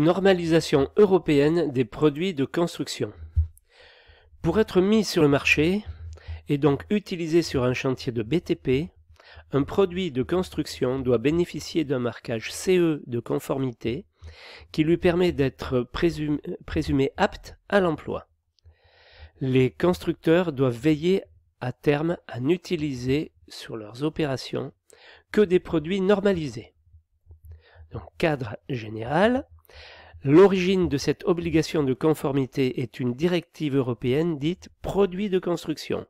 Normalisation européenne des produits de construction. Pour être mis sur le marché, et donc utilisé sur un chantier de BTP, un produit de construction doit bénéficier d'un marquage CE de conformité qui lui permet d'être présumé, apte à l'emploi. Les constructeurs doivent veiller à terme à n'utiliser sur leurs opérations que des produits normalisés. Donc cadre général, L'origine de cette obligation de conformité est une directive européenne dite produits de construction,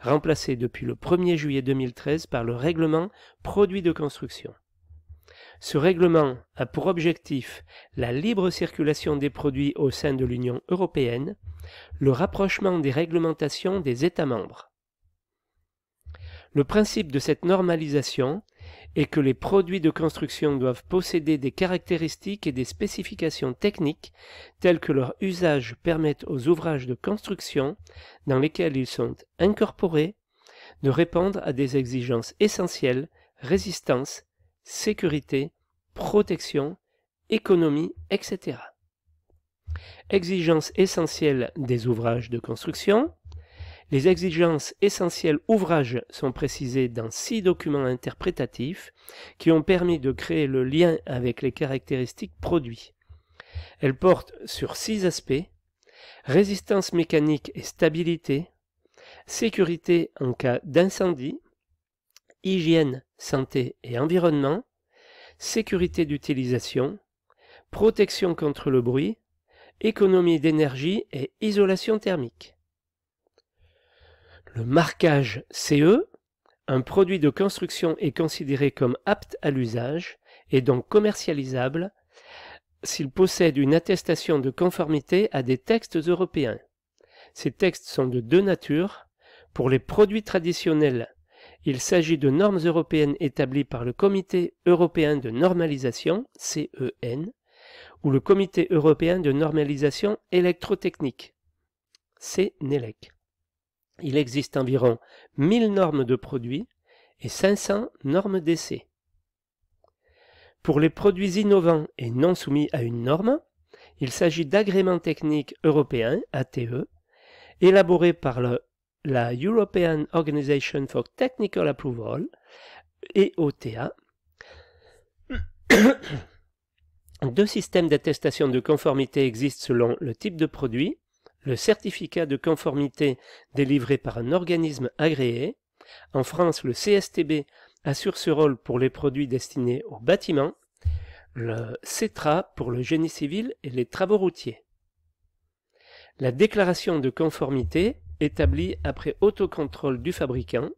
remplacée depuis le 1er juillet 2013 par le règlement produits de construction. Ce règlement a pour objectif la libre circulation des produits au sein de l'Union européenne, le rapprochement des réglementations des États membres. Le principe de cette normalisation et que les produits de construction doivent posséder des caractéristiques et des spécifications techniques telles que leur usage permette aux ouvrages de construction dans lesquels ils sont incorporés de répondre à des exigences essentielles résistance, sécurité, protection, économie, etc. Exigences essentielles des ouvrages de construction, les exigences essentielles ouvrages sont précisées dans six documents interprétatifs qui ont permis de créer le lien avec les caractéristiques produits. Elles portent sur six aspects résistance mécanique et stabilité, sécurité en cas d'incendie, hygiène, santé et environnement, sécurité d'utilisation, protection contre le bruit, économie d'énergie et isolation thermique. Le marquage CE, un produit de construction est considéré comme apte à l'usage et donc commercialisable s'il possède une attestation de conformité à des textes européens. Ces textes sont de deux natures. Pour les produits traditionnels, il s'agit de normes européennes établies par le Comité européen de normalisation, CEN, ou le Comité européen de normalisation électrotechnique, CNELEC il existe environ 1000 normes de produits et 500 normes d'essai. Pour les produits innovants et non soumis à une norme, il s'agit d'agréments techniques européens, ATE, élaborés par la European Organization for Technical Approval, EOTA. Deux systèmes d'attestation de conformité existent selon le type de produit le certificat de conformité délivré par un organisme agréé. En France, le CSTB assure ce rôle pour les produits destinés aux bâtiments, le CETRA pour le génie civil et les travaux routiers. La déclaration de conformité établie après autocontrôle du fabricant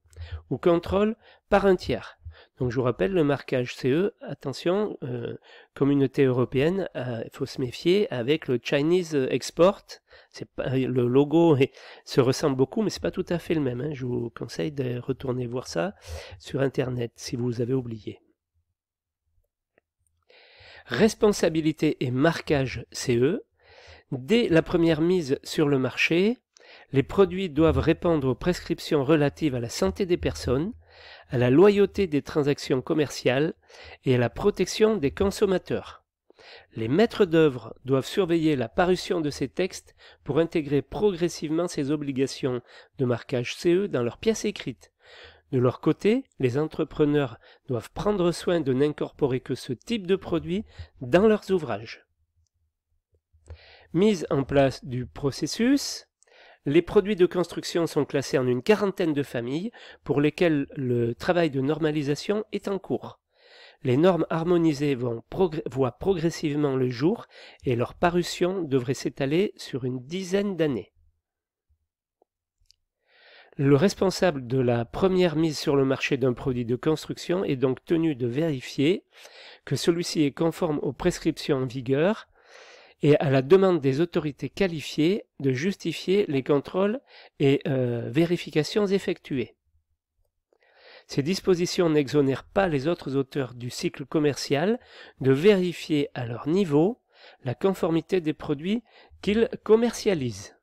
ou contrôle par un tiers donc je vous rappelle le marquage CE, attention, euh, communauté européenne, euh, il faut se méfier avec le Chinese Export. le logo se ressemble beaucoup, mais ce n'est pas tout à fait le même. Hein. Je vous conseille de retourner voir ça sur Internet si vous avez oublié. Responsabilité et marquage CE. Dès la première mise sur le marché, les produits doivent répondre aux prescriptions relatives à la santé des personnes, à la loyauté des transactions commerciales et à la protection des consommateurs. Les maîtres d'œuvre doivent surveiller la parution de ces textes pour intégrer progressivement ces obligations de marquage CE dans leurs pièces écrites. De leur côté, les entrepreneurs doivent prendre soin de n'incorporer que ce type de produit dans leurs ouvrages. Mise en place du processus, les produits de construction sont classés en une quarantaine de familles pour lesquelles le travail de normalisation est en cours. Les normes harmonisées vont voient progressivement le jour et leur parution devrait s'étaler sur une dizaine d'années. Le responsable de la première mise sur le marché d'un produit de construction est donc tenu de vérifier que celui-ci est conforme aux prescriptions en vigueur et à la demande des autorités qualifiées de justifier les contrôles et euh, vérifications effectuées. Ces dispositions n'exonèrent pas les autres auteurs du cycle commercial de vérifier à leur niveau la conformité des produits qu'ils commercialisent.